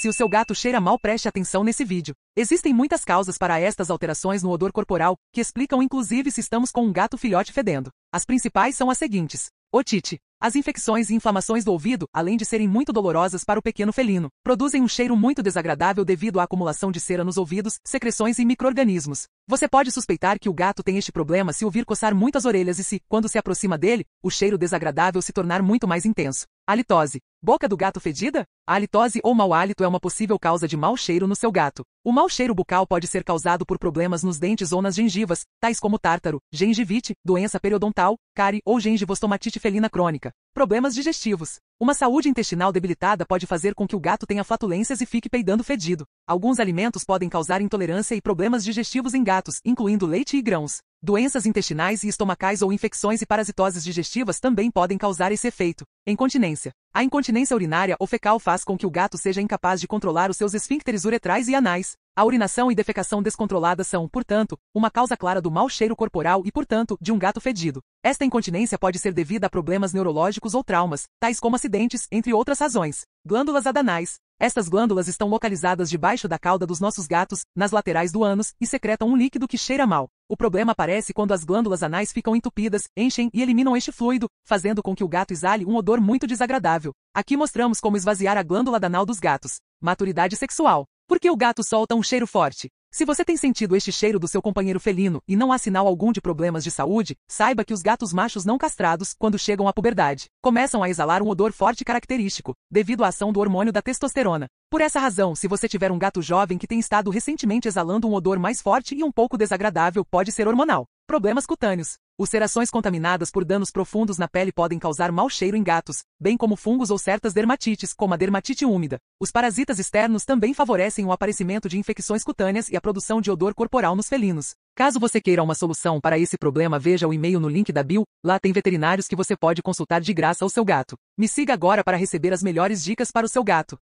Se o seu gato cheira mal, preste atenção nesse vídeo. Existem muitas causas para estas alterações no odor corporal, que explicam inclusive se estamos com um gato filhote fedendo. As principais são as seguintes. Otite. As infecções e inflamações do ouvido, além de serem muito dolorosas para o pequeno felino, produzem um cheiro muito desagradável devido à acumulação de cera nos ouvidos, secreções e microrganismos. Você pode suspeitar que o gato tem este problema se ouvir coçar muitas orelhas e se, quando se aproxima dele, o cheiro desagradável se tornar muito mais intenso. Halitose. Boca do gato fedida? A halitose ou mau hálito é uma possível causa de mau cheiro no seu gato. O mau cheiro bucal pode ser causado por problemas nos dentes ou nas gengivas, tais como tártaro, gengivite, doença periodontal, cárie ou gengivostomatite felina crônica. Problemas digestivos. Uma saúde intestinal debilitada pode fazer com que o gato tenha flatulências e fique peidando fedido. Alguns alimentos podem causar intolerância e problemas digestivos em gatos, incluindo leite e grãos. Doenças intestinais e estomacais ou infecções e parasitoses digestivas também podem causar esse efeito. Incontinência. A incontinência urinária ou fecal faz com que o gato seja incapaz de controlar os seus esfíncteres uretrais e anais. A urinação e defecação descontroladas são, portanto, uma causa clara do mau cheiro corporal e, portanto, de um gato fedido. Esta incontinência pode ser devida a problemas neurológicos ou traumas, tais como acidentes, entre outras razões. Glândulas adanais. Estas glândulas estão localizadas debaixo da cauda dos nossos gatos, nas laterais do ânus, e secretam um líquido que cheira mal. O problema aparece quando as glândulas anais ficam entupidas, enchem e eliminam este fluido, fazendo com que o gato exale um odor muito desagradável. Aqui mostramos como esvaziar a glândula anal dos gatos. Maturidade sexual. Por que o gato solta um cheiro forte? Se você tem sentido este cheiro do seu companheiro felino e não há sinal algum de problemas de saúde, saiba que os gatos machos não castrados, quando chegam à puberdade, começam a exalar um odor forte característico, devido à ação do hormônio da testosterona. Por essa razão, se você tiver um gato jovem que tem estado recentemente exalando um odor mais forte e um pouco desagradável, pode ser hormonal. Problemas cutâneos. Ulcerações contaminadas por danos profundos na pele podem causar mau cheiro em gatos, bem como fungos ou certas dermatites, como a dermatite úmida. Os parasitas externos também favorecem o aparecimento de infecções cutâneas e a produção de odor corporal nos felinos. Caso você queira uma solução para esse problema, veja o e-mail no link da bio, lá tem veterinários que você pode consultar de graça ao seu gato. Me siga agora para receber as melhores dicas para o seu gato.